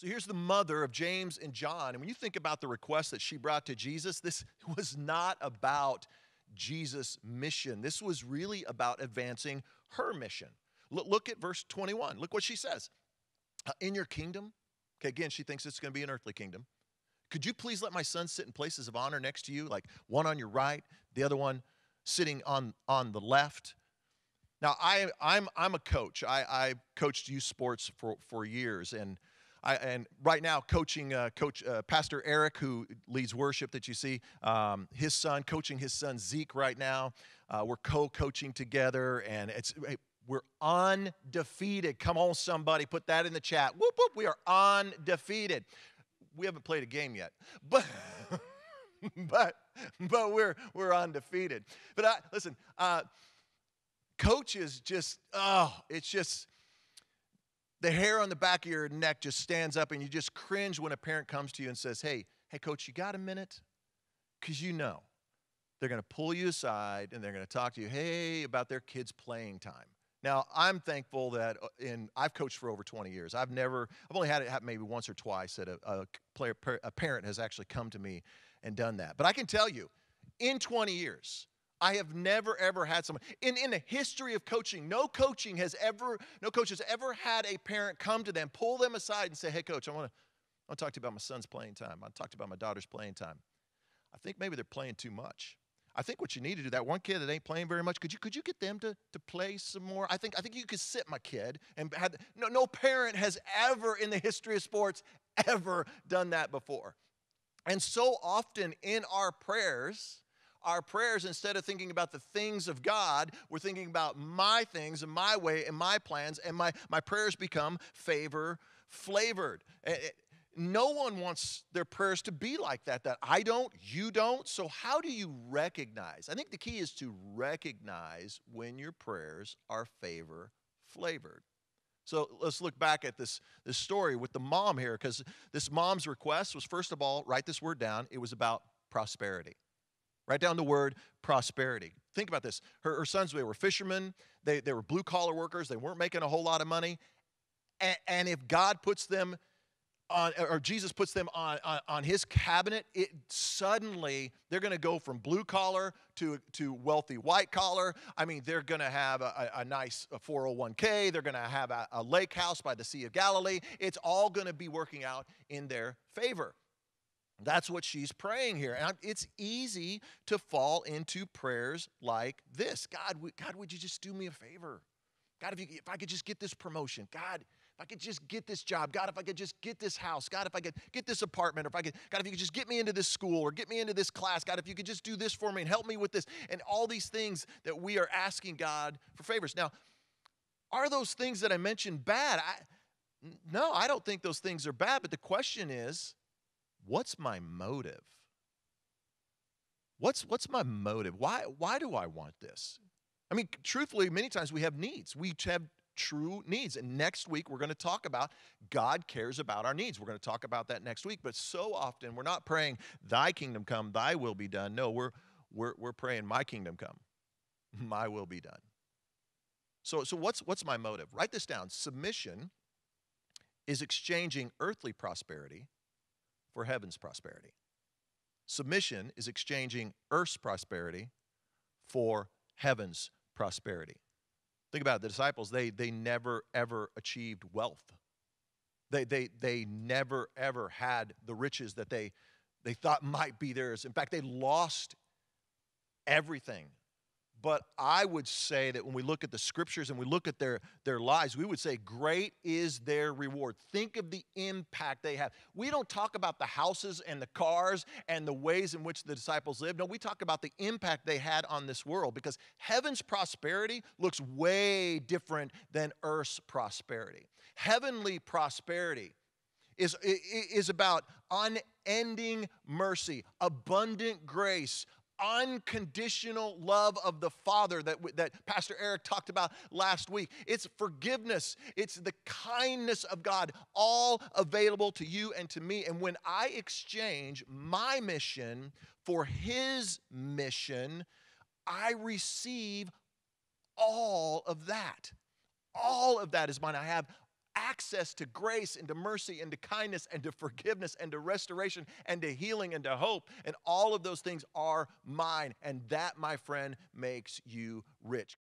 So here's the mother of James and John. And when you think about the request that she brought to Jesus, this was not about Jesus' mission. This was really about advancing her mission. Look at verse 21. Look what she says. Uh, in your kingdom, okay, again, she thinks it's going to be an earthly kingdom. Could you please let my son sit in places of honor next to you, like one on your right, the other one sitting on, on the left? Now, I, I'm, I'm a coach. I, I coached youth sports for, for years, and I, and right now, coaching uh, coach uh, Pastor Eric, who leads worship that you see, um, his son, coaching his son Zeke right now. Uh, we're co-coaching together, and it's we're undefeated. Come on, somebody, put that in the chat. Whoop whoop, we are undefeated. We haven't played a game yet, but. but but we're we're undefeated. But I, listen, uh, coaches just oh, it's just the hair on the back of your neck just stands up and you just cringe when a parent comes to you and says, Hey, hey, coach, you got a minute? Because you know they're going to pull you aside and they're going to talk to you, Hey, about their kids' playing time. Now, I'm thankful that uh, in I've coached for over 20 years. I've never, I've only had it happen maybe once or twice that a, a, player, a parent has actually come to me and done that. But I can tell you, in 20 years, I have never ever had someone in, in the history of coaching, no coaching has ever, no coach has ever had a parent come to them, pull them aside and say, hey coach, I want to I want to talk to you about my son's playing time. I talked about my daughter's playing time. I think maybe they're playing too much. I think what you need to do, that one kid that ain't playing very much, could you could you get them to, to play some more? I think I think you could sit my kid and have, no, no parent has ever in the history of sports ever done that before. And so often in our prayers, our prayers, instead of thinking about the things of God, we're thinking about my things and my way and my plans, and my, my prayers become favor flavored. No one wants their prayers to be like that, that I don't, you don't. So, how do you recognize? I think the key is to recognize when your prayers are favor flavored. So let's look back at this, this story with the mom here, because this mom's request was first of all, write this word down, it was about prosperity. Write down the word prosperity. Think about this. Her, her sons, they were fishermen, they, they were blue collar workers, they weren't making a whole lot of money. And, and if God puts them on, or Jesus puts them on, on, on his cabinet, it suddenly they're going to go from blue collar to, to wealthy white collar. I mean, they're going to have a, a, a nice 401k. They're going to have a, a lake house by the Sea of Galilee. It's all going to be working out in their favor. That's what she's praying here. And it's easy to fall into prayers like this God, God, would you just do me a favor? God, if, you, if I could just get this promotion, God, if I could just get this job, God, if I could just get this house, God, if I could get this apartment, or if I could, God, if you could just get me into this school or get me into this class, God, if you could just do this for me and help me with this, and all these things that we are asking God for favors. Now, are those things that I mentioned bad? I, no, I don't think those things are bad, but the question is, what's my motive? What's what's my motive? Why why do I want this? I mean, truthfully, many times we have needs. We have true needs. And next week, we're going to talk about God cares about our needs. We're going to talk about that next week. But so often, we're not praying, Thy kingdom come, Thy will be done. No, we're, we're, we're praying, My kingdom come, My will be done. So, so what's, what's my motive? Write this down. Submission is exchanging earthly prosperity for heaven's prosperity. Submission is exchanging earth's prosperity for heaven's prosperity. Think about it. The disciples, they, they never ever achieved wealth. They, they, they never ever had the riches that they, they thought might be theirs. In fact, they lost everything but I would say that when we look at the scriptures and we look at their, their lives, we would say, Great is their reward. Think of the impact they have. We don't talk about the houses and the cars and the ways in which the disciples lived. No, we talk about the impact they had on this world because heaven's prosperity looks way different than earth's prosperity. Heavenly prosperity is, is about unending mercy, abundant grace, unconditional love of the Father that, that Pastor Eric talked about last week. It's forgiveness, it's the kindness of God, all available to you and to me. And when I exchange my mission for His mission, I receive all of that. All of that is mine. I have access to grace and to mercy and to kindness and to forgiveness and to restoration and to healing and to hope. And all of those things are mine. And that, my friend, makes you rich.